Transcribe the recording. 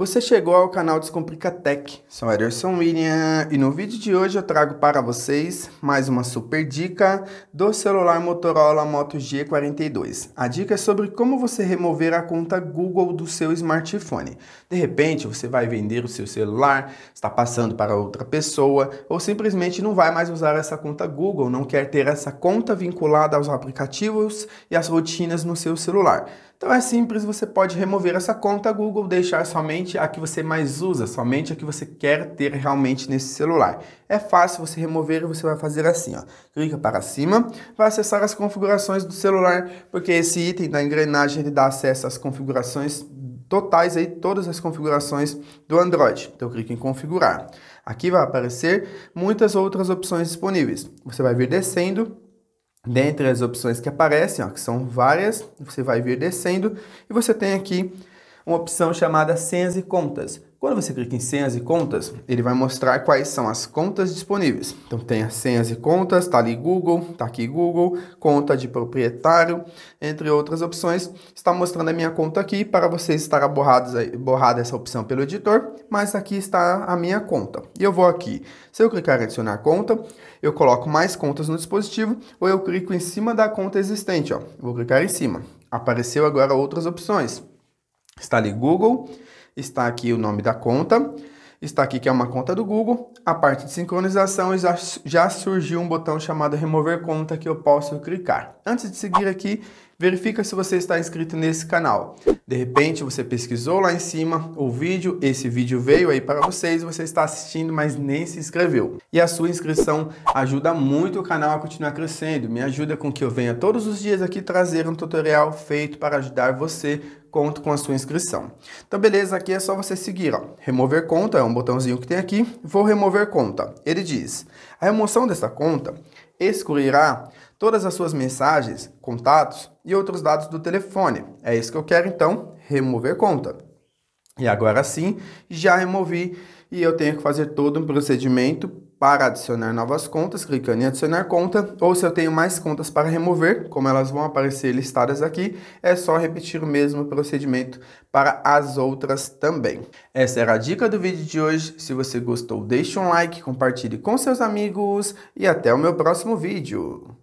Você chegou ao canal Descomplica Tech, sou Ederson William e no vídeo de hoje eu trago para vocês mais uma super dica do celular Motorola Moto G42. A dica é sobre como você remover a conta Google do seu smartphone. De repente você vai vender o seu celular, está passando para outra pessoa ou simplesmente não vai mais usar essa conta Google, não quer ter essa conta vinculada aos aplicativos e às rotinas no seu celular. Então é simples, você pode remover essa conta Google, deixar somente somente a que você mais usa, somente a que você quer ter realmente nesse celular. É fácil você remover e você vai fazer assim, ó. Clica para cima, vai acessar as configurações do celular, porque esse item da engrenagem ele dá acesso às configurações totais aí todas as configurações do Android. Então clica em configurar. Aqui vai aparecer muitas outras opções disponíveis. Você vai vir descendo dentre as opções que aparecem, ó, que são várias, você vai vir descendo e você tem aqui uma opção chamada Senhas e Contas. Quando você clica em Senhas e Contas, ele vai mostrar quais são as contas disponíveis. Então tem as senhas e contas, tá ali Google, tá aqui Google, conta de proprietário, entre outras opções. Está mostrando a minha conta aqui para vocês estar borrados borrada essa opção pelo editor, mas aqui está a minha conta. E eu vou aqui. Se eu clicar em adicionar conta, eu coloco mais contas no dispositivo ou eu clico em cima da conta existente, ó. Vou clicar em cima. Apareceu agora outras opções. Está ali Google, está aqui o nome da conta, está aqui que é uma conta do Google. A parte de sincronização já, já surgiu um botão chamado remover conta que eu posso clicar. Antes de seguir aqui, verifica se você está inscrito nesse canal. De repente você pesquisou lá em cima o vídeo, esse vídeo veio aí para vocês, você está assistindo, mas nem se inscreveu. E a sua inscrição ajuda muito o canal a continuar crescendo, me ajuda com que eu venha todos os dias aqui trazer um tutorial feito para ajudar você conto com a sua inscrição. Então, beleza, aqui é só você seguir, ó. Remover conta, é um botãozinho que tem aqui. Vou remover conta. Ele diz, a remoção dessa conta excluirá todas as suas mensagens, contatos e outros dados do telefone. É isso que eu quero, então, remover conta. E agora sim, já removi e eu tenho que fazer todo um procedimento para adicionar novas contas, clicando em adicionar conta, ou se eu tenho mais contas para remover, como elas vão aparecer listadas aqui, é só repetir o mesmo procedimento para as outras também. Essa era a dica do vídeo de hoje, se você gostou deixe um like, compartilhe com seus amigos e até o meu próximo vídeo.